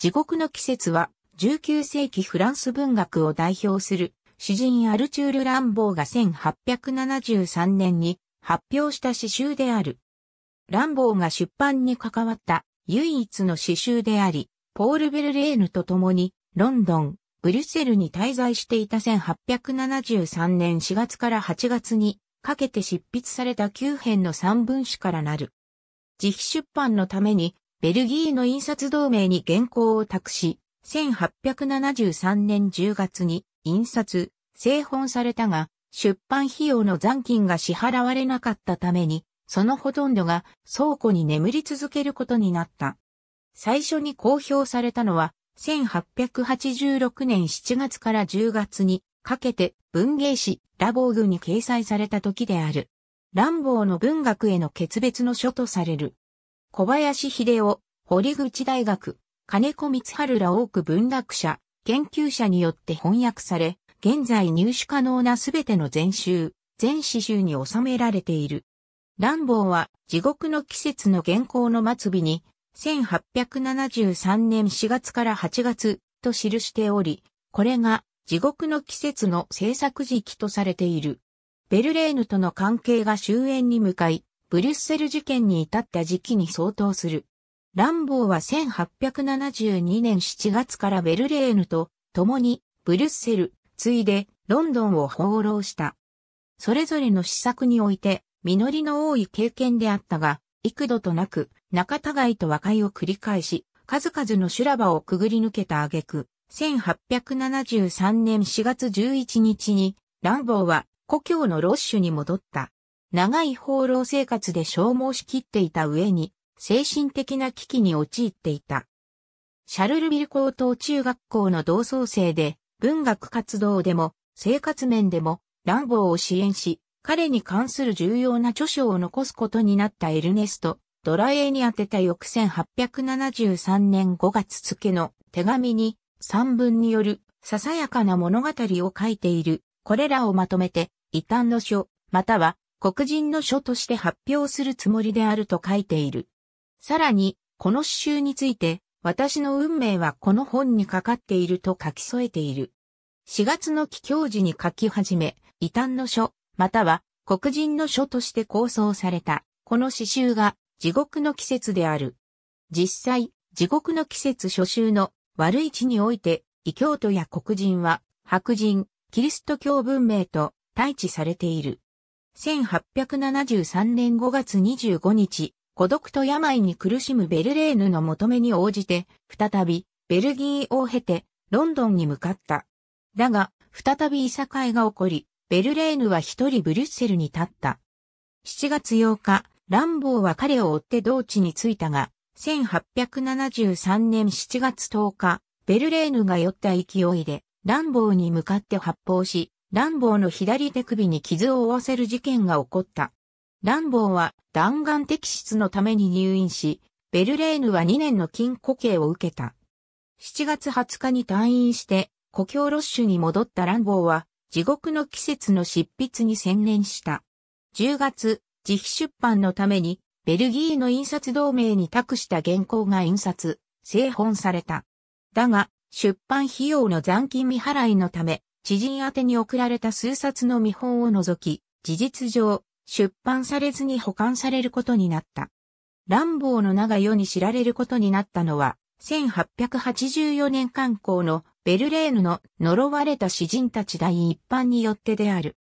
地獄の季節は、19世紀フランス文学を代表する、詩人アルチュール・ランボーが1873年に発表した詩集である。ランボーが出版に関わった唯一の詩集であり、ポール・ベルレーヌと共に、ロンドン、ブリュッセルに滞在していた1873年4月から8月にかけて執筆された9編の3文詞からなる。自費出版のためにベルギーの印刷同盟に原稿を託し、1873年10月に印刷、製本されたが、出版費用の残金が支払われなかったために、そのほとんどが倉庫に眠り続けることになった。最初に公表されたのは、1886年7月から10月にかけて文芸誌ラボーグに掲載された時である。乱暴の文学への決別の書とされる。小林秀夫、堀口大学、金子光春ら多く文学者、研究者によって翻訳され、現在入手可能なすべての全集、全詩集に収められている。乱暴は地獄の季節の原稿の末尾に、1873年4月から8月と記しており、これが地獄の季節の制作時期とされている。ベルレーヌとの関係が終焉に向かい、ブリュッセル事件に至った時期に相当する。ランボーは1872年7月からベルレーヌと共にブリュッセル、ついでロンドンを放浪した。それぞれの施策において実りの多い経験であったが、幾度となく仲互いと和解を繰り返し、数々の修羅場をくぐり抜けた挙句、1873年4月11日に、ランボーは故郷のロッシュに戻った。長い放浪生活で消耗しきっていた上に、精神的な危機に陥っていた。シャルルビル高等中学校の同窓生で、文学活動でも、生活面でも、乱暴を支援し、彼に関する重要な著書を残すことになったエルネスト、ドラエーに宛てた翌1873年5月付の手紙に、三文によるささやかな物語を書いている、これらをまとめて、異端の書、または黒人の書として発表するつもりであると書いている。さらに、この詩集について、私の運命はこの本にかかっていると書き添えている。4月の帰郷時に書き始め、異端の書、または黒人の書として構想された、この詩集が地獄の季節である。実際、地獄の季節初秋の悪い地において、異教徒や黒人は白人、キリスト教文明と対峙されている。1873年5月25日、孤独と病に苦しむベルレーヌの求めに応じて、再び、ベルギーを経て、ロンドンに向かった。だが、再びいさかいが起こり、ベルレーヌは一人ブリュッセルに立った。7月8日、ランボーは彼を追って同地に着いたが、1873年7月10日、ベルレーヌが酔った勢いで、ランボーに向かって発砲し、ランボーの左手首に傷を負わせる事件が起こった。ランボーは弾丸摘出のために入院し、ベルレーヌは2年の禁固刑を受けた。7月20日に退院して、故郷ロッシュに戻ったランボーは、地獄の季節の執筆に専念した。10月、自費出版のために、ベルギーの印刷同盟に託した原稿が印刷、製本された。だが、出版費用の残金未払いのため、知人宛に送られた数冊の見本を除き、事実上、出版されずに保管されることになった。乱暴の名が世に知られることになったのは、1884年刊行のベルレーヌの呪われた詩人たち第一般によってである。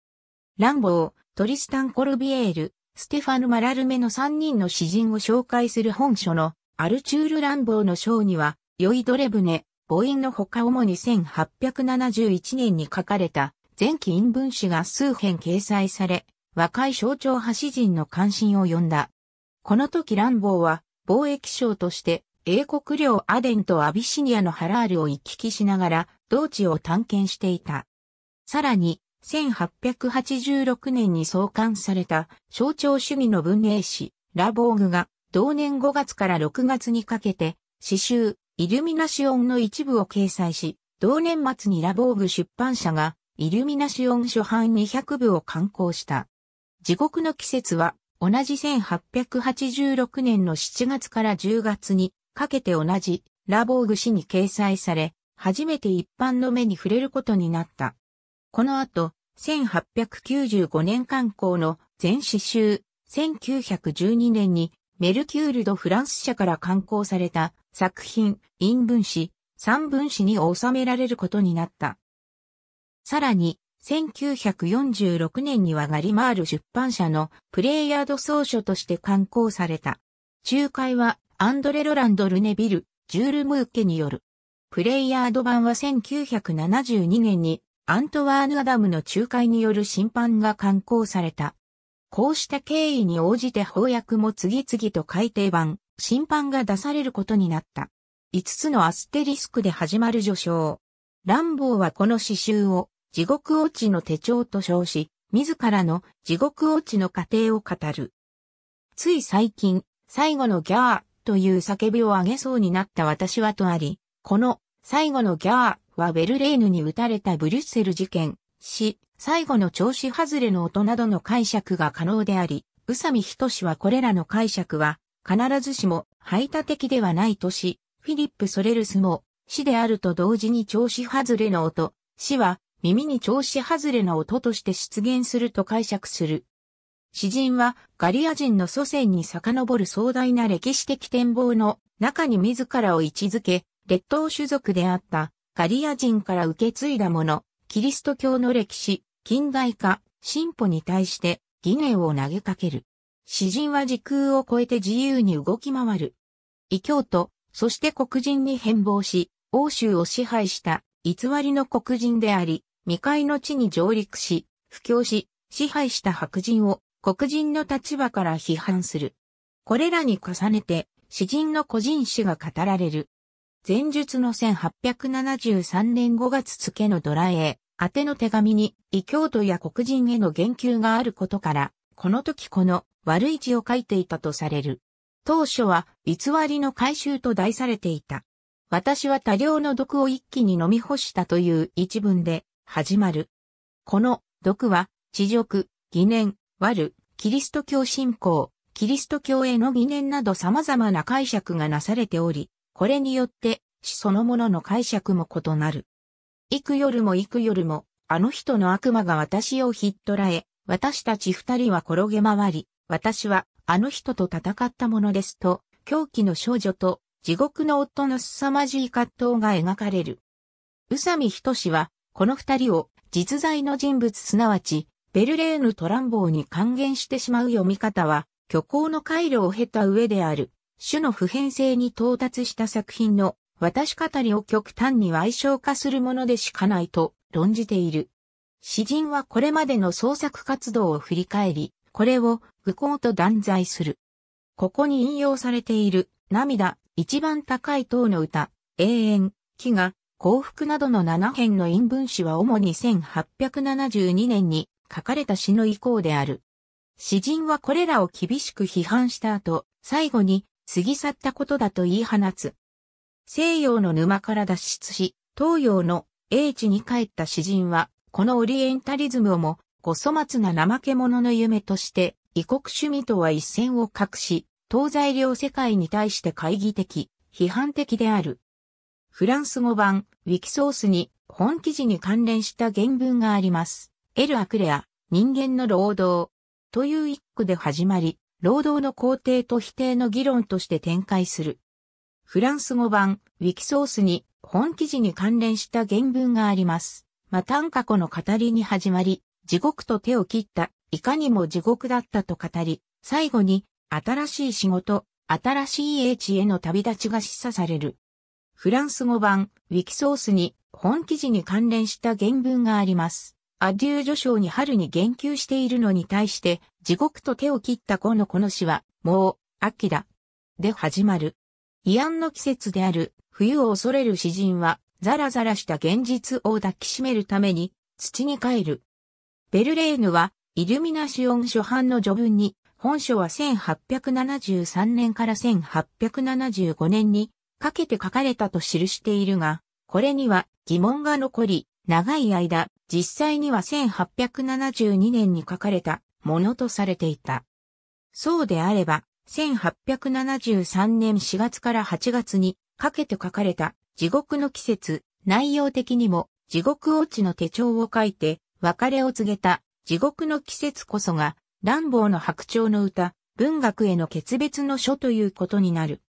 乱暴、トリスタン・コルビエール、ステファヌ・マラルメの3人の詩人を紹介する本書のアルチュール・乱暴の章には、酔いどれ船、母音のほか主に1871年に書かれた前期陰文詩が数編掲載され、若い象徴派詩人の関心を呼んだ。この時乱暴は貿易省として英国領アデンとアビシニアのハラールを行き来しながら同地を探検していた。さらに、1886年に創刊された象徴主義の文芸誌ラボーグが同年5月から6月にかけて詩集イルミナシオンの一部を掲載し、同年末にラボーグ出版社が、イルミナシオン初版200部を刊行した。地獄の季節は、同じ1886年の7月から10月にかけて同じラボーグ誌に掲載され、初めて一般の目に触れることになった。この後、1895年刊行の全詩集、1912年にメルキュールドフランス社から刊行された作品、陰文史、三文史に収められることになった。さらに、1946年にはガリマール出版社のプレイヤード総書として刊行された。仲介はアンドレ・ロランド・ルネビル、ジュール・ムーケによる。プレイヤード版は1972年にアントワーヌ・アダムの仲介による審判が刊行された。こうした経緯に応じて翻訳も次々と改訂版、審判が出されることになった。五つのアステリスクで始まる序章。ランボーはこの詩集を地獄落ちの手帳と称し、自らの地獄落ちの過程を語る。つい最近、最後のギャーという叫びを上げそうになった私はとあり、この最後のギャーはベルレーヌに撃たれたブリュッセル事件、死、最後の調子外れの音などの解釈が可能であり、宇佐美仁はこれらの解釈は必ずしも排他的ではないとし、フィリップ・ソレルスも、死であると同時に調子外れの音、死は耳に調子外れの音として出現すると解釈する。詩人はガリア人の祖先に遡る壮大な歴史的展望の中に自らを位置づけ、列島種族であったガリア人から受け継いだもの、キリスト教の歴史、近代化、進歩に対して疑念を投げかける。詩人は時空を超えて自由に動き回る。異教徒、そして黒人に変貌し、欧州を支配した偽りの黒人であり、未開の地に上陸し、布教し、支配した白人を黒人の立場から批判する。これらに重ねて、詩人の個人史が語られる。前述の1873年5月付のドラへ、宛ての手紙に異教徒や黒人への言及があることから、この時この悪い字を書いていたとされる。当初は偽りの回収と題されていた。私は多量の毒を一気に飲み干したという一文で始まる。この毒は、地辱、疑念、悪、キリスト教信仰、キリスト教への疑念など様々な解釈がなされており、これによって死そのものの解釈も異なる。幾夜も幾夜も、あの人の悪魔が私をひっ捕らえ、私たち二人は転げ回り、私はあの人と戦ったものですと、狂気の少女と地獄の夫の凄まじい葛藤が描かれる。宇佐美仁は、この二人を実在の人物すなわち、ベルレーヌ・トランボーに還元してしまう読み方は、虚構の回路を経た上である、種の普遍性に到達した作品の渡し語りを極端に矮小化するものでしかないと論じている。詩人はこれまでの創作活動を振り返り、これを愚行と断罪する。ここに引用されている涙、一番高い塔の歌、永遠、飢餓、幸福などの7編の陰文詩は主に1872年に書かれた詩の意向である。詩人はこれらを厳しく批判した後、最後に過ぎ去ったことだと言い放つ。西洋の沼から脱出し、東洋の英知に帰った詩人は、このオリエンタリズムをもこそ松な怠け者の夢として、異国趣味とは一線を画し、東西両世界に対して懐疑的、批判的である。フランス語版、ウィキソースに、本記事に関連した原文があります。エル・アクレア、人間の労働。という一句で始まり、労働の肯定と否定の議論として展開する。フランス語版、ウィキソースに、本記事に関連した原文があります。また、ん歌子の語りに始まり、地獄と手を切った、いかにも地獄だったと語り、最後に、新しい仕事、新しい英知への旅立ちが示唆される。フランス語版、ウィキソースに、本記事に関連した原文があります。アデュー序章に春に言及しているのに対して、地獄と手を切った子のこの詩は、もう、秋だ。で始まる。慰安の季節である、冬を恐れる詩人は、ザラザラした現実を抱きしめるために、土に帰る。ベルレーヌは、イルミナシオン初版の序文に、本書は1873年から1875年にかけて書かれたと記しているが、これには疑問が残り、長い間、実際には1872年に書かれたものとされていた。そうであれば、1873年4月から8月にかけて書かれた地獄の季節、内容的にも地獄落ちの手帳を書いて、別れを告げた地獄の季節こそが、乱暴の白鳥の歌、文学への決別の書ということになる。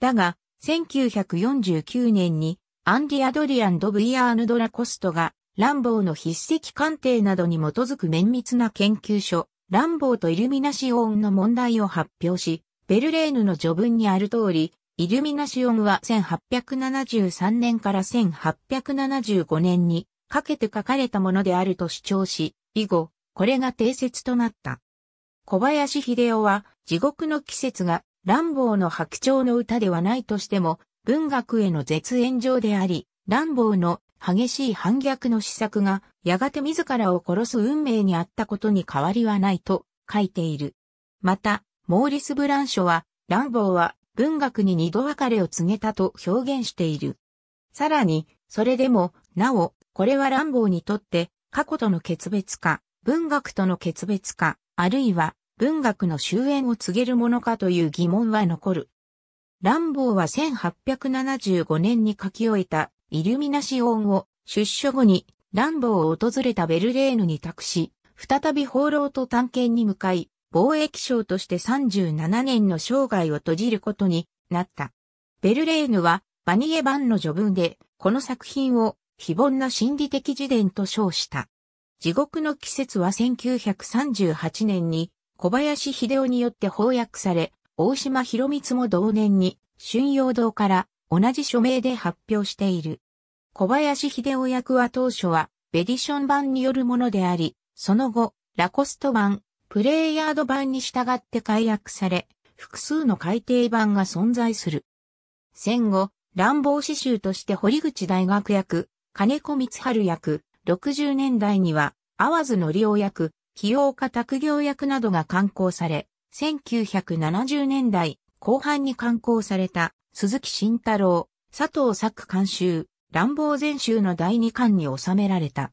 だが、1949年に、アンディ・アドリアン・ド・ブイアーヌ・ドラ・コストが、乱暴の筆跡鑑定などに基づく綿密な研究所、乱暴とイルミナシオンの問題を発表し、ベルレーヌの序文にある通り、イルミナシオンは1873年から1875年にかけて書かれたものであると主張し、以後、これが定説となった。小林秀夫は、地獄の季節が、乱暴の白鳥の歌ではないとしても、文学への絶縁上であり、乱暴の激しい反逆の施策が、やがて自らを殺す運命にあったことに変わりはないと書いている。また、モーリス・ブランショは、乱暴は文学に二度別れを告げたと表現している。さらに、それでも、なお、これは乱暴にとって過去との決別か、文学との決別か、あるいは文学の終焉を告げるものかという疑問は残る。乱暴は1875年に書き終えたイルミナシオンを出所後に乱暴を訪れたベルレーヌに託し、再び放浪と探検に向かい、貿易商として37年の生涯を閉じることになった。ベルレーヌはバニエ版の序文でこの作品を非凡な心理的自伝と称した。地獄の季節は1938年に小林秀夫によって翻訳され、大島博光も同年に春陽堂から同じ署名で発表している。小林秀夫役は当初はベディション版によるものであり、その後、ラコスト版、プレイヤード版に従って解約され、複数の改訂版が存在する。戦後、乱暴詩集として堀口大学役、金子光春役、60年代には、淡津のりお役、清岡卓業役などが刊行され、1970年代後半に刊行された、鈴木慎太郎、佐藤作監修、乱暴全集の第二巻に収められた。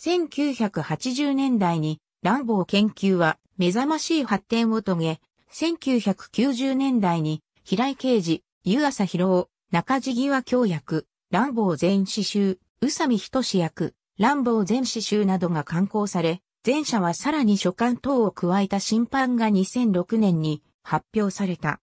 1980年代に、乱暴研究は目覚ましい発展を遂げ、1990年代に、平井啓治、湯浅博夫、中地際協役、乱暴全詩集、宇佐美仁役、乱暴全詩集などが刊行され、前者はさらに書簡等を加えた審判が2006年に発表された。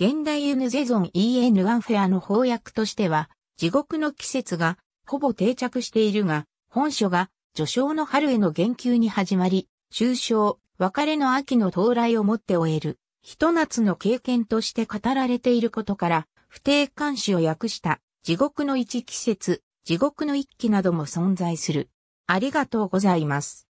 現代ユヌゼゾン EN アンフェアの翻訳としては、地獄の季節がほぼ定着しているが、本書が序章の春への言及に始まり、終章、別れの秋の到来をもって終える、ひと夏の経験として語られていることから、不定冠詞を訳した地獄の一季節、地獄の一季なども存在する。ありがとうございます。